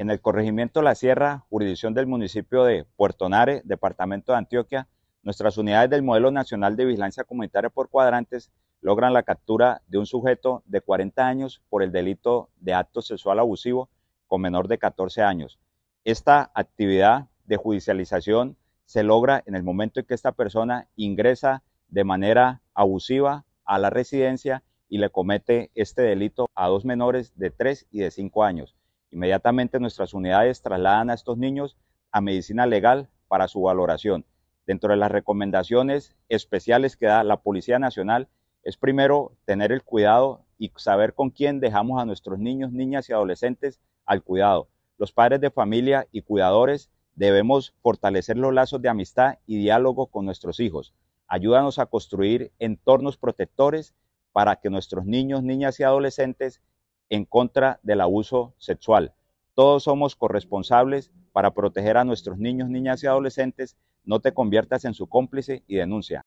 en el corregimiento La Sierra, jurisdicción del municipio de Puerto Nare, departamento de Antioquia, nuestras unidades del Modelo Nacional de Vigilancia Comunitaria por Cuadrantes logran la captura de un sujeto de 40 años por el delito de acto sexual abusivo con menor de 14 años. Esta actividad de judicialización se logra en el momento en que esta persona ingresa de manera abusiva a la residencia y le comete este delito a dos menores de 3 y de 5 años. Inmediatamente nuestras unidades trasladan a estos niños a medicina legal para su valoración. Dentro de las recomendaciones especiales que da la Policía Nacional es primero tener el cuidado y saber con quién dejamos a nuestros niños, niñas y adolescentes al cuidado. Los padres de familia y cuidadores debemos fortalecer los lazos de amistad y diálogo con nuestros hijos. Ayúdanos a construir entornos protectores para que nuestros niños, niñas y adolescentes en contra del abuso sexual. Todos somos corresponsables para proteger a nuestros niños, niñas y adolescentes. No te conviertas en su cómplice y denuncia.